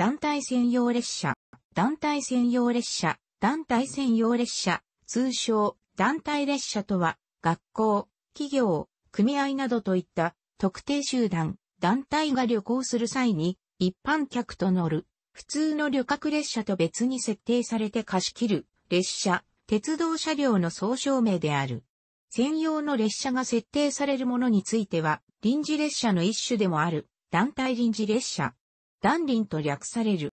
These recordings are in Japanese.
団体専用列車、団体専用列車、団体専用列車、通称、団体列車とは、学校、企業、組合などといった特定集団、団体が旅行する際に、一般客と乗る、普通の旅客列車と別に設定されて貸し切る、列車、鉄道車両の総称名である。専用の列車が設定されるものについては、臨時列車の一種でもある、団体臨時列車、団輪と略される。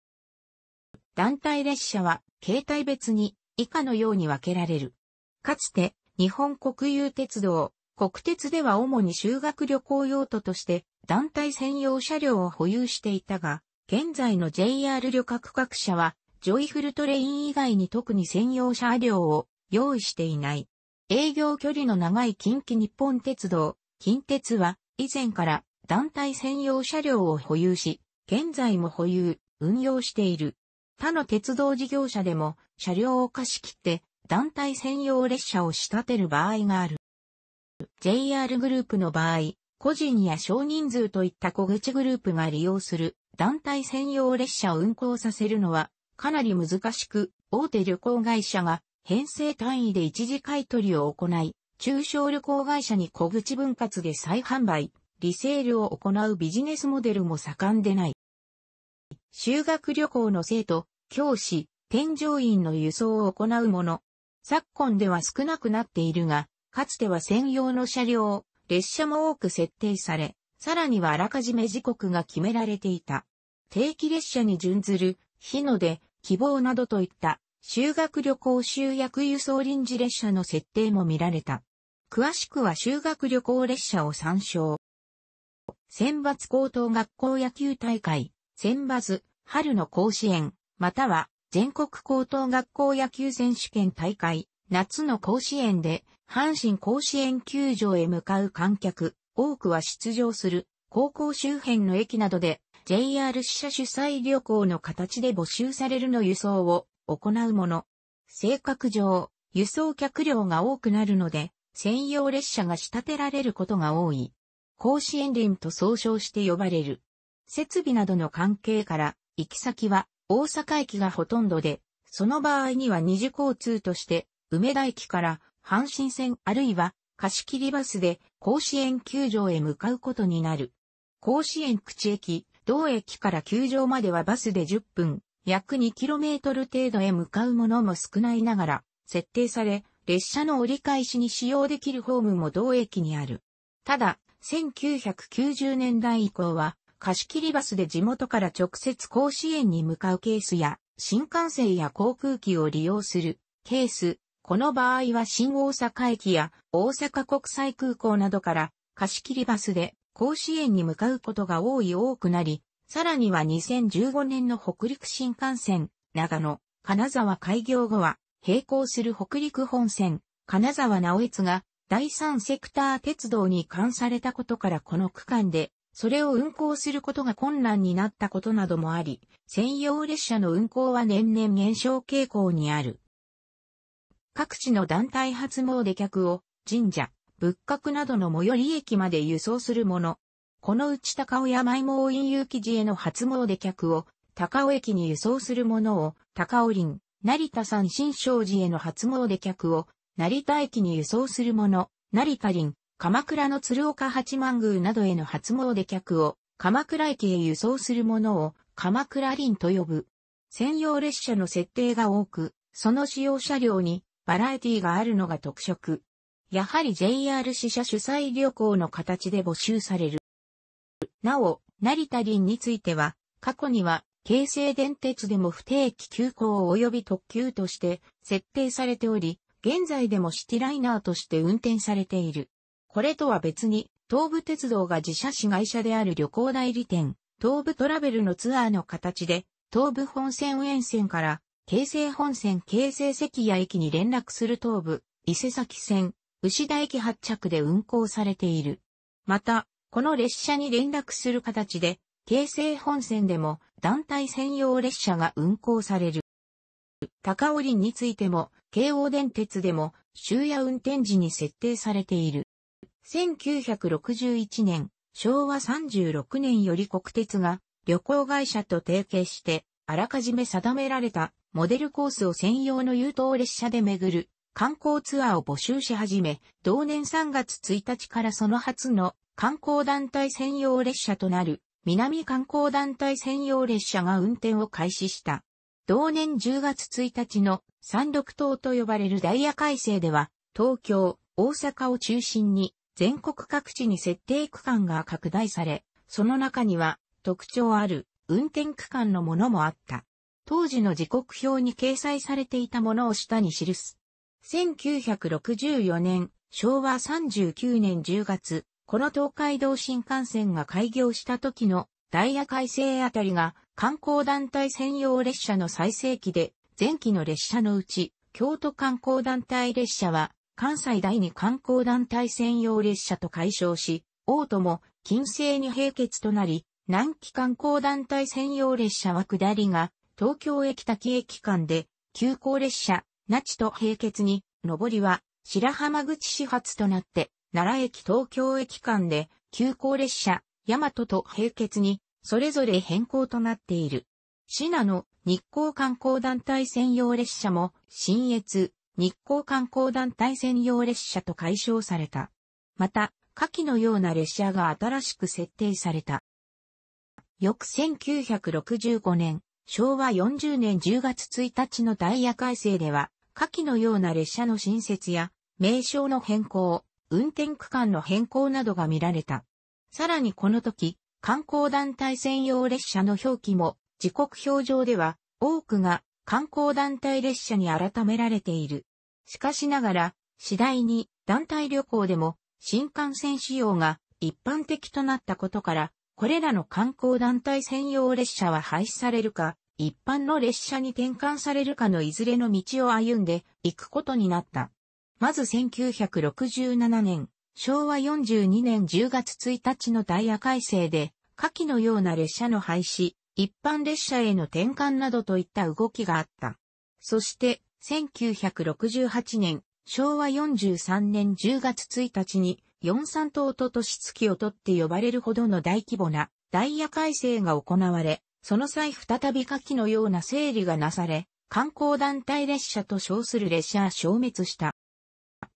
団体列車は、形態別に、以下のように分けられる。かつて、日本国有鉄道、国鉄では主に修学旅行用途として、団体専用車両を保有していたが、現在の JR 旅客各社は、ジョイフルトレイン以外に特に専用車両を用意していない。営業距離の長い近畿日本鉄道、近鉄は、以前から団体専用車両を保有し、現在も保有、運用している。他の鉄道事業者でも車両を貸し切って団体専用列車を仕立てる場合がある。JR グループの場合、個人や少人数といった小口グループが利用する団体専用列車を運行させるのはかなり難しく、大手旅行会社が編成単位で一時買取を行い、中小旅行会社に小口分割で再販売、リセールを行うビジネスモデルも盛んでない。修学旅行の生徒、教師、添乗員の輸送を行うもの。昨今では少なくなっているが、かつては専用の車両、列車も多く設定され、さらにはあらかじめ時刻が決められていた。定期列車に準ずる、日の出、希望などといった修学旅行集約輸送臨時列車の設定も見られた。詳しくは修学旅行列車を参照。選抜高等学校野球大会、選抜、春の甲子園、または全国高等学校野球選手権大会、夏の甲子園で阪神甲子園球場へ向かう観客、多くは出場する高校周辺の駅などで JR 支社主催旅行の形で募集されるの輸送を行うもの。性格上、輸送客量が多くなるので、専用列車が仕立てられることが多い。甲子園輪と総称して呼ばれる。設備などの関係から、行き先は大阪駅がほとんどで、その場合には二次交通として、梅田駅から阪神線あるいは貸切バスで甲子園球場へ向かうことになる。甲子園口駅、同駅から球場まではバスで10分、約 2km 程度へ向かうものも少ないながら、設定され、列車の折り返しに使用できるホームも同駅にある。ただ、1990年代以降は、貸し切りバスで地元から直接甲子園に向かうケースや、新幹線や航空機を利用するケース、この場合は新大阪駅や大阪国際空港などから貸し切りバスで甲子園に向かうことが多い多くなり、さらには2015年の北陸新幹線、長野、金沢開業後は、並行する北陸本線、金沢直越が、第三セクター鉄道に関されたことからこの区間で、それを運行することが困難になったことなどもあり、専用列車の運行は年々減少傾向にある。各地の団体初詣客を神社、仏閣などの最寄り駅まで輸送するもの。このうち高尾山芋も有遊記事への初詣客を高尾駅に輸送するものを高尾林、成田山新勝寺への初詣客を成田駅に輸送するもの、成田林、鎌倉の鶴岡八幡宮などへの初詣客を、鎌倉駅へ輸送するものを、鎌倉輪と呼ぶ。専用列車の設定が多く、その使用車両にバラエティがあるのが特色。やはり JR 支社主催旅行の形で募集される。なお、成田林については、過去には、京成電鉄でも不定期急行及び特急として設定されており、現在でもシティライナーとして運転されている。これとは別に、東武鉄道が自社市会社である旅行代理店、東武トラベルのツアーの形で、東武本線沿線から、京成本線京成関谷駅に連絡する東武、伊勢崎線、牛田駅発着で運行されている。また、この列車に連絡する形で、京成本線でも団体専用列車が運行される。高尾林についても、京王電鉄でも終夜運転時に設定されている。1961年、昭和36年より国鉄が旅行会社と提携して、あらかじめ定められたモデルコースを専用の優等列車で巡る観光ツアーを募集し始め、同年3月1日からその初の観光団体専用列車となる南観光団体専用列車が運転を開始した。同年10月1日の三六島と呼ばれるダイヤ改正では、東京、大阪を中心に全国各地に設定区間が拡大され、その中には特徴ある運転区間のものもあった。当時の時刻表に掲載されていたものを下に記す。1964年、昭和39年10月、この東海道新幹線が開業した時のダイヤ改正あたりが観光団体専用列車の最盛期で、前期の列車のうち、京都観光団体列車は関西第二観光団体専用列車と解消し、大都も近世に並結となり、南紀観光団体専用列車は下りが、東京駅滝駅間で、急行列車、那智と並結に、上りは、白浜口始発となって、奈良駅東京駅間で、急行列車、大和と並結に、それぞれ変更となっている。品野の日光観光団体専用列車も、新越、日光観光団体専用列車と解消された。また、下記のような列車が新しく設定された。翌1965年、昭和40年10月1日のダイヤ改正では、下記のような列車の新設や、名称の変更、運転区間の変更などが見られた。さらにこの時、観光団体専用列車の表記も時刻表上では多くが観光団体列車に改められている。しかしながら、次第に団体旅行でも新幹線仕様が一般的となったことから、これらの観光団体専用列車は廃止されるか、一般の列車に転換されるかのいずれの道を歩んでいくことになった。まず1967年、昭和42年10月1日のダイヤ改正で、下記のような列車の廃止、一般列車への転換などといった動きがあった。そして、1968年、昭和43年10月1日に、四三島と都市月をとって呼ばれるほどの大規模なダイヤ改正が行われ、その際再び火器のような整理がなされ、観光団体列車と称する列車は消滅した。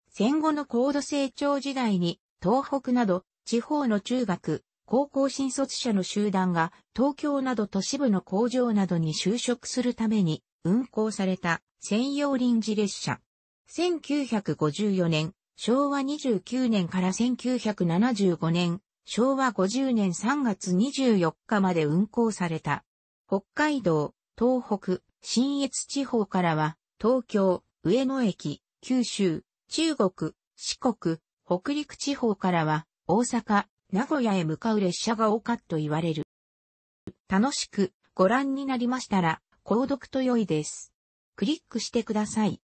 戦後の高度成長時代に、東北など地方の中学、高校新卒者の集団が東京など都市部の工場などに就職するために運行された専用臨時列車。1954年、昭和29年から1975年、昭和50年3月24日まで運行された。北海道、東北、新越地方からは、東京、上野駅、九州、中国、四国、北陸地方からは、大阪、名古屋へ向かう列車が多かと言われる。楽しくご覧になりましたら、購読と良いです。クリックしてください。